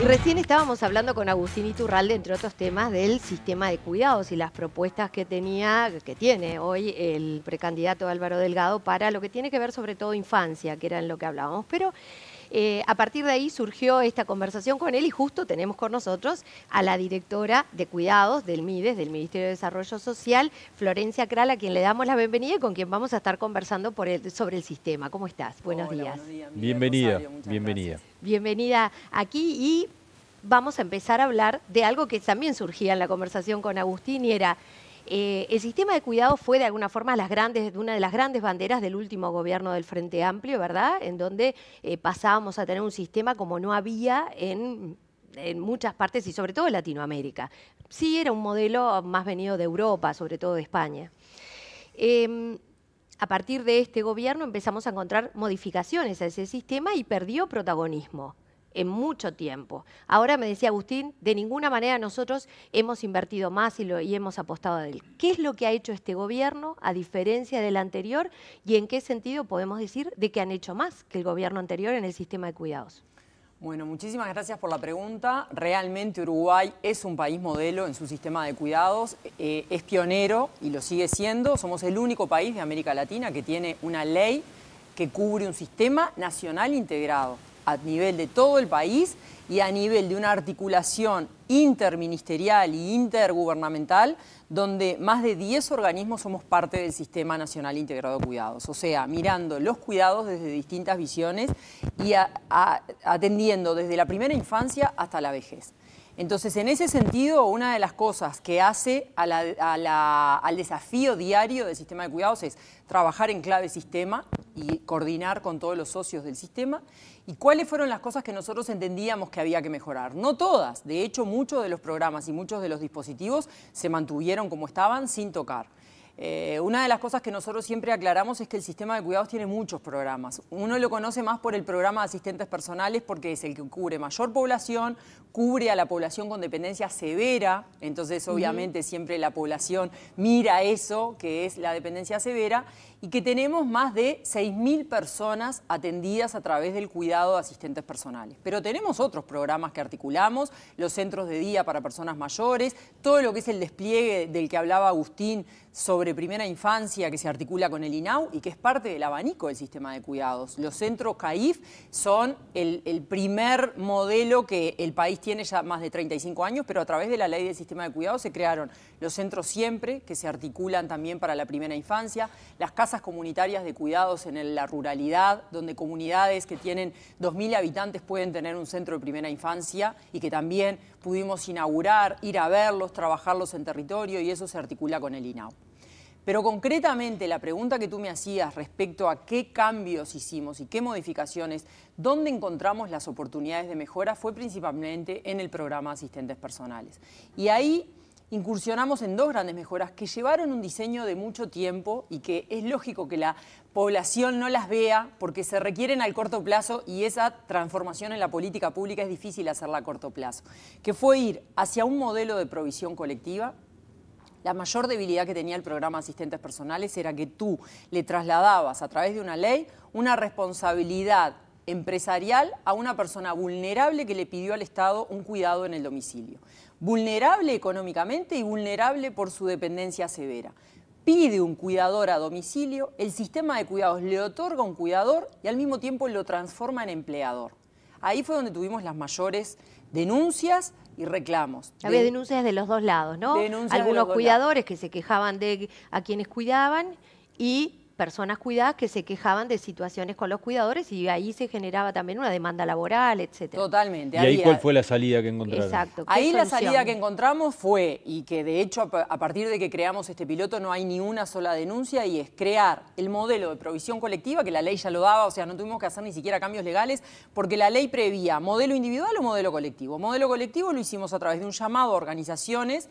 Y recién estábamos hablando con Agustín Iturralde, entre otros temas, del sistema de cuidados y las propuestas que tenía, que tiene hoy el precandidato Álvaro Delgado para lo que tiene que ver sobre todo infancia, que era en lo que hablábamos. Pero eh, a partir de ahí surgió esta conversación con él y justo tenemos con nosotros a la directora de cuidados del MIDES, del Ministerio de Desarrollo Social, Florencia Kral, a quien le damos la bienvenida y con quien vamos a estar conversando sobre el sistema. ¿Cómo estás? Buenos días. bienvenida, bienvenida. Bienvenida aquí y vamos a empezar a hablar de algo que también surgía en la conversación con Agustín y era eh, el sistema de cuidado fue de alguna forma una de las grandes banderas del último gobierno del Frente Amplio, ¿verdad? En donde eh, pasábamos a tener un sistema como no había en muchas partes y sobre todo en Latinoamérica. Sí era un modelo más venido de Europa, sobre todo de España. Em, a partir de este gobierno empezamos a encontrar modificaciones a ese sistema y perdió protagonismo en mucho tiempo. Ahora me decía Agustín, de ninguna manera nosotros hemos invertido más y, hemos apostado a él. ¿Qué es lo que ha hecho este gobierno a diferencia del anterior y en qué sentido podemos decir de que han hecho más que el gobierno anterior en el sistema de cuidados? Bueno, muchísimas gracias por la pregunta. Realmente Uruguay es un país modelo en su sistema de cuidados, eh, es pionero y lo sigue siendo. Somos el único país de América Latina que tiene una ley que cubre un sistema nacional integrado a nivel de todo el país y a nivel de una articulación interministerial e intergubernamental donde más de 10 organismos somos parte del Sistema Nacional Integrado de Cuidados, o sea, mirando los cuidados desde distintas visiones y atendiendo desde la primera infancia hasta la vejez. Entonces, en ese sentido, una de las cosas que hace al desafío diario del sistema de cuidados es trabajar en clave sistema y coordinar con todos los socios del sistema y cuáles fueron las cosas que nosotros entendíamos que había que mejorar. No todas, de hecho muchos de los programas y muchos de los dispositivos se mantuvieron como estaban sin tocar. Eh, una de las cosas que nosotros siempre aclaramos es que el sistema de cuidados tiene muchos programas. Uno lo conoce más por el programa de asistentes personales porque es el que cubre mayor población, cubre a la población con dependencia severa, entonces obviamente siempre la población mira eso, que es la dependencia severa, y que tenemos más de 6.000 personas atendidas a través del cuidado de asistentes personales. Pero tenemos otros programas que articulamos, los centros de día para personas mayores, todo lo que es el despliegue del que hablaba Agustín sobre primera infancia que se articula con el INAU y que es parte del abanico del sistema de cuidados. Los centros CAIF son el, primer modelo que el país tiene ya más de 35 años, pero a través de la ley del sistema de cuidados se crearon los centros siempre, que se articulan también para la primera infancia, las casas comunitarias de cuidados en la ruralidad, donde comunidades que tienen 2.000 habitantes pueden tener un centro de primera infancia y que también pudimos inaugurar, ir a verlos, trabajarlos en territorio y eso se articula con el INAU. Pero concretamente la pregunta que tú me hacías respecto a qué cambios hicimos y qué modificaciones, dónde encontramos las oportunidades de mejora fue principalmente en el programa asistentes personales. Y ahí incursionamos en dos grandes mejoras que llevaron un diseño de mucho tiempo y que es lógico que la población no las vea porque se requieren al corto plazo y esa transformación en la política pública es difícil hacerla a corto plazo, que fue ir hacia un modelo de provisión colectiva, la mayor debilidad que tenía el programa de asistentes personales era que tú le trasladabas a través de una ley una responsabilidad empresarial a una persona vulnerable que le pidió al Estado un cuidado en el domicilio. Vulnerable económicamente y vulnerable por su dependencia severa. Pide un cuidador a domicilio, el sistema de cuidados le otorga un cuidador y al mismo tiempo lo transforma en empleador. Ahí fue donde tuvimos las mayores denuncias y reclamos. Había denuncias de los dos lados, ¿no? Algunos cuidadores que se quejaban de a quienes cuidaban y personas cuidadas que se quejaban de situaciones con los cuidadores y ahí se generaba también una demanda laboral, etcétera. Totalmente. ¿Y ahí cuál fue la salida que encontraron? Exacto. Ahí la salida que encontramos fue, y que de hecho a partir de que creamos este piloto no hay ni una sola denuncia, y es crear el modelo de provisión colectiva, que la ley ya lo daba, o sea, no tuvimos que hacer ni siquiera cambios legales, porque la ley prevía modelo individual o modelo colectivo. Modelo colectivo lo hicimos a través de un llamado a organizaciones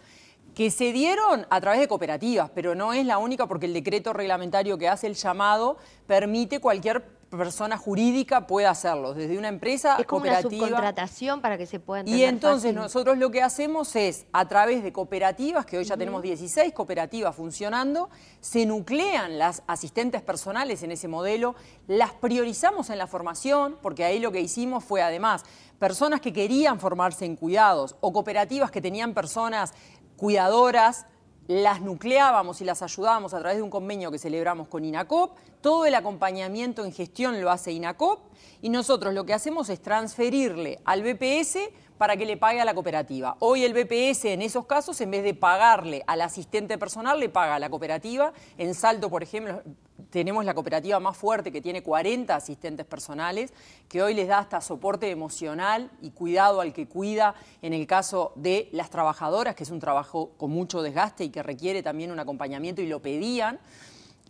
que se dieron a través de cooperativas, pero no es la única porque el decreto reglamentario que hace el llamado permite cualquier persona jurídica pueda hacerlo, desde una empresa es como cooperativa. Una subcontratación para que se pueda Y entonces nosotros lo que hacemos es, a través de cooperativas, que hoy ya tenemos 16 cooperativas funcionando, se nuclean las asistentes personales en ese modelo, las priorizamos en la formación, porque ahí lo que hicimos fue además personas que querían formarse en cuidados o cooperativas que tenían personas cuidadoras, las nucleábamos y las ayudábamos a través de un convenio que celebramos con INACOP, todo el acompañamiento en gestión lo hace INACOP y nosotros lo que hacemos es transferirle al BPS para que le pague a la cooperativa. Hoy el BPS en esos casos, en vez de pagarle al asistente personal, le paga a la cooperativa. En Salto, por ejemplo, tenemos la cooperativa más fuerte que tiene 40 asistentes personales, que hoy les da hasta soporte emocional y cuidado al que cuida en el caso de las trabajadoras, que es un trabajo con mucho desgaste y que requiere también un acompañamiento y lo pedían.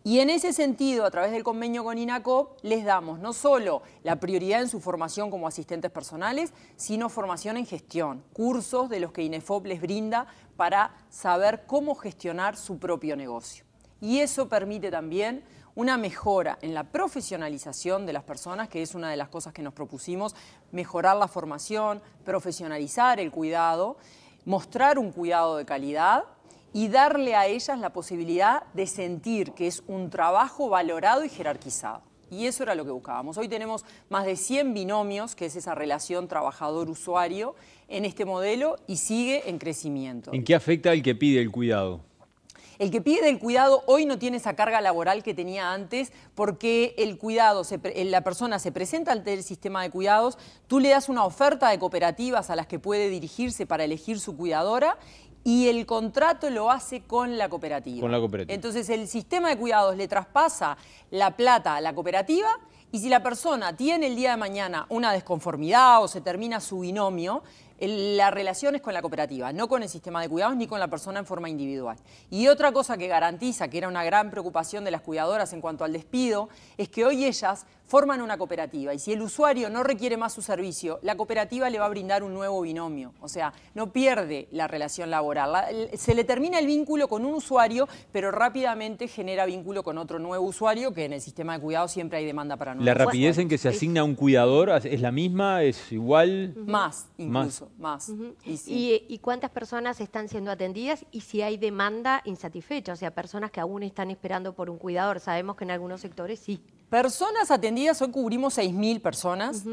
Y en ese sentido, a través del convenio con INACOP, les damos no solo la prioridad en su formación como asistentes personales, sino formación en gestión, cursos de los que INEFOP les brinda para saber cómo gestionar su propio negocio. Y eso permite también una mejora en la profesionalización de las personas, que es una de las cosas que nos propusimos, mejorar la formación, profesionalizar el cuidado, mostrar un cuidado de calidad y darle a ellas la posibilidad de sentir que es un trabajo valorado y jerarquizado. Y eso era lo que buscábamos. Hoy tenemos más de 100 binomios, que es esa relación trabajador-usuario, en este modelo y sigue en crecimiento. ¿En qué afecta el que pide el cuidado? El que pide el cuidado hoy no tiene esa carga laboral que tenía antes porque el cuidado, la persona se presenta ante el sistema de cuidados, tú le das una oferta de cooperativas a las que puede dirigirse para elegir su cuidadora y el contrato lo hace con la cooperativa. Con la cooperativa. Entonces el sistema de cuidados le traspasa la plata a la cooperativa y si la persona tiene el día de mañana una desconformidad o se termina su binomio, las relaciones con la cooperativa, no con el sistema de cuidados ni con la persona en forma individual. Y otra cosa que garantiza, que era una gran preocupación de las cuidadoras en cuanto al despido, es que hoy ellas forman una cooperativa y si el usuario no requiere más su servicio, la cooperativa le va a brindar un nuevo binomio. O sea, no pierde la relación laboral. se le termina el vínculo con un usuario, pero rápidamente genera vínculo con otro nuevo usuario, que en el sistema de cuidado siempre hay demanda para nuevos. ¿La rapidez en que se asigna un cuidador es la misma? ¿Es igual? Más, incluso, más. Eh, ¿Y cuántas personas están siendo atendidas y si hay demanda insatisfecha? O sea, personas que aún están esperando por un cuidador. Sabemos que en algunos sectores sí. Personas atendidas, hoy cubrimos 6.000 personas.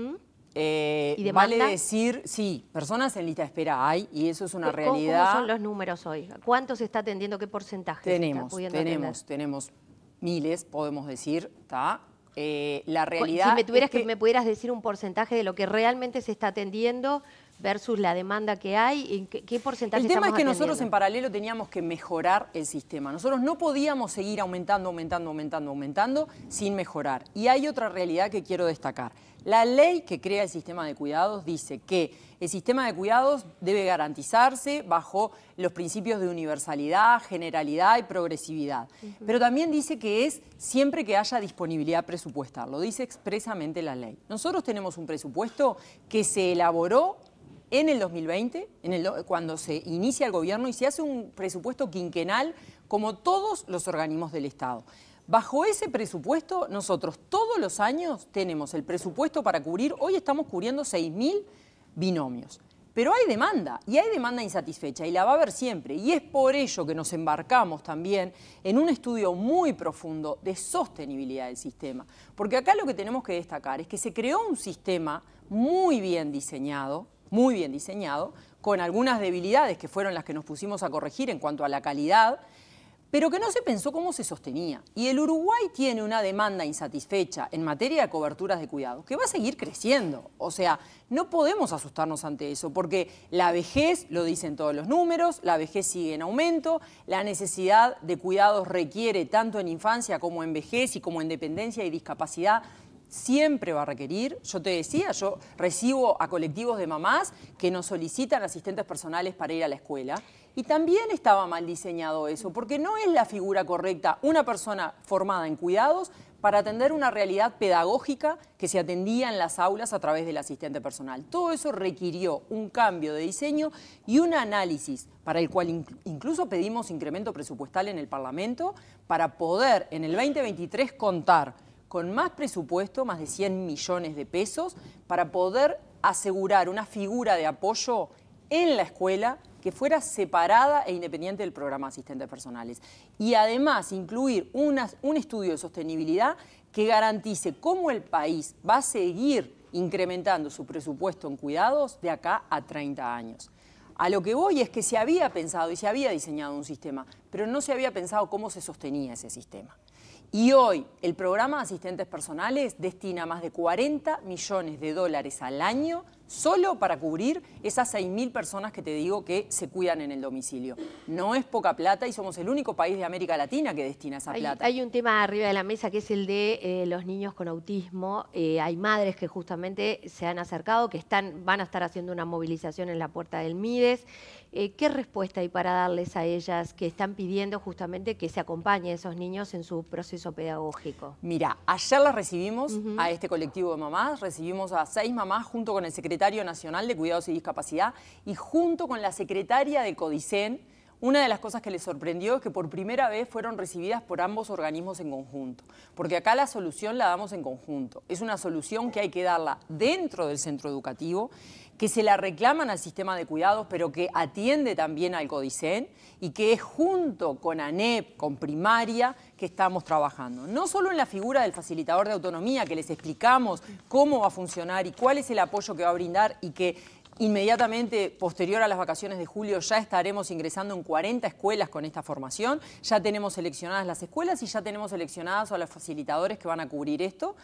Eh, vale decir, sí, personas en lista de espera hay y eso es una realidad. ¿Cómo son los números hoy? ¿Cuánto se está atendiendo? ¿Qué porcentaje? Tenemos, tenemos, tenemos miles, podemos decir, ¿está? Eh, la realidad. Si me tuvieras que, me pudieras decir un porcentaje de lo que realmente se está atendiendo, versus la demanda que hay? ¿En qué, porcentaje El tema es que nosotros en paralelo teníamos que mejorar el sistema. Nosotros no podíamos seguir aumentando, aumentando, aumentando, aumentando sin mejorar. Y hay otra realidad que quiero destacar. La ley que crea el sistema de cuidados dice que el sistema de cuidados debe garantizarse bajo los principios de universalidad, generalidad y progresividad. Pero también dice que es siempre que haya disponibilidad presupuestal. Lo dice expresamente la ley. Nosotros tenemos un presupuesto que se elaboró en el 2020, cuando se inicia el gobierno y se hace un presupuesto quinquenal como todos los organismos del Estado. Bajo ese presupuesto, nosotros todos los años tenemos el presupuesto para cubrir, hoy estamos cubriendo 6.000 binomios. Pero hay demanda y hay demanda insatisfecha y la va a haber siempre. Y es por ello que nos embarcamos también en un estudio muy profundo de sostenibilidad del sistema. Porque acá lo que tenemos que destacar es que se creó un sistema muy bien diseñado, muy bien diseñado, con algunas debilidades que fueron las que nos pusimos a corregir en cuanto a la calidad, pero que no se pensó cómo se sostenía. Y el Uruguay tiene una demanda insatisfecha en materia de coberturas de cuidados que va a seguir creciendo. O sea, no podemos asustarnos ante eso, porque la vejez, lo dicen todos los números, la vejez sigue en aumento, la necesidad de cuidados requiere tanto en infancia como en vejez y como en dependencia y discapacidad siempre va a requerir, yo te decía, yo recibo a colectivos de mamás que nos solicitan asistentes personales para ir a la escuela. Y también estaba mal diseñado eso, porque no es la figura correcta una persona formada en cuidados para atender una realidad pedagógica que se atendía en las aulas a través del asistente personal. Todo eso requirió un cambio de diseño y un análisis para el cual incluso pedimos incremento presupuestal en el Parlamento para poder en el 2023 contar con más presupuesto, más de 100 millones de pesos, para poder asegurar una figura de apoyo en la escuela que fuera separada e independiente del programa de asistentes personales. Y además incluir un estudio de sostenibilidad que garantice cómo el país va a seguir incrementando su presupuesto en cuidados de acá a 30 años. A lo que voy es que se había pensado y se había diseñado un sistema, pero no se había pensado cómo se sostenía ese sistema. Y hoy el programa de asistentes personales destina más de 40 millones de dólares al año solo para cubrir esas 6.000 personas que te digo que se cuidan en el domicilio. No es poca plata y somos el único país de América Latina que destina esa plata. Hay un tema arriba de la mesa que es el de eh, los niños con autismo. Eh, hay madres que justamente se han acercado, que están, van a estar haciendo una movilización en la puerta del MIDES. Eh, ¿Qué respuesta hay para darles a ellas que están pidiendo justamente que se acompañe esos niños en su proceso pedagógico? Mira, ayer las recibimos a este colectivo de mamás, recibimos a seis mamás junto con el secretario Secretario Nacional de Cuidados y Discapacidad y junto con la secretaria de CODICEN, una de las cosas que les sorprendió es que por primera vez fueron recibidas por ambos organismos en conjunto, porque acá la solución la damos en conjunto. Es una solución que hay que darla dentro del centro educativo que se la reclaman al sistema de cuidados, pero que atiende también al CODICEN y que es junto con ANEP, con primaria, que estamos trabajando. No solo en la figura del facilitador de autonomía, que les explicamos cómo va a funcionar y cuál es el apoyo que va a brindar y que Inmediatamente posterior a las vacaciones de julio ya estaremos ingresando en 40 escuelas con esta formación. Ya tenemos seleccionadas las escuelas y ya tenemos seleccionados a los facilitadores que van a cubrir esto.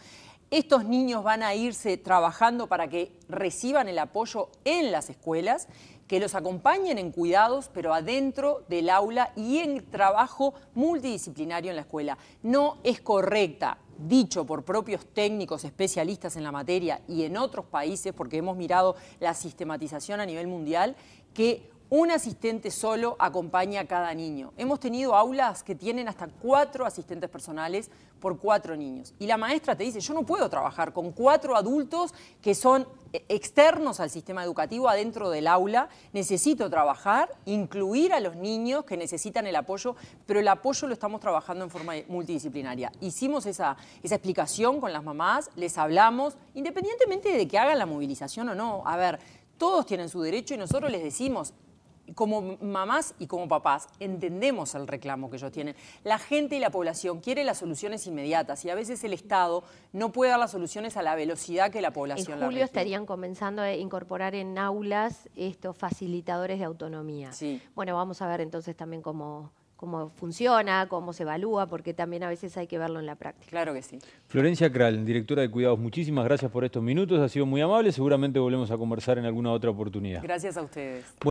Estos niños van a irse trabajando para que reciban el apoyo en las escuelas, que los acompañen en cuidados, pero adentro del aula y en trabajo multidisciplinario en la escuela. No es correcta, dicho por propios técnicos especialistas en la materia y en otros países, porque hemos mirado la sistematización a nivel mundial, que un asistente solo acompaña a cada niño. Hemos tenido aulas que tienen hasta cuatro asistentes personales por cuatro niños. Y la maestra te dice, yo no puedo trabajar con cuatro adultos que son eh, externos al sistema educativo adentro del aula. Necesito trabajar, incluir a los niños que necesitan el apoyo, pero el apoyo lo estamos trabajando en forma multidisciplinaria. Hicimos esa, explicación con las mamás, les hablamos, independientemente de que hagan la movilización o no. A ver, todos tienen su derecho y nosotros les decimos, como mamás y como papás entendemos el reclamo que ellos tienen. La gente y la población quieren las soluciones inmediatas y a veces el Estado no puede dar las soluciones a la velocidad que la población. En julio estarían comenzando a incorporar en aulas estos facilitadores de autonomía. Bueno, vamos a ver entonces también cómo cómo funciona, cómo se evalúa, porque también a veces hay que verlo en la práctica. Claro que sí. Florencia Kral, directora de Cuidados, muchísimas gracias por estos minutos, ha sido muy amable, seguramente volvemos a conversar en alguna otra oportunidad. Gracias a ustedes.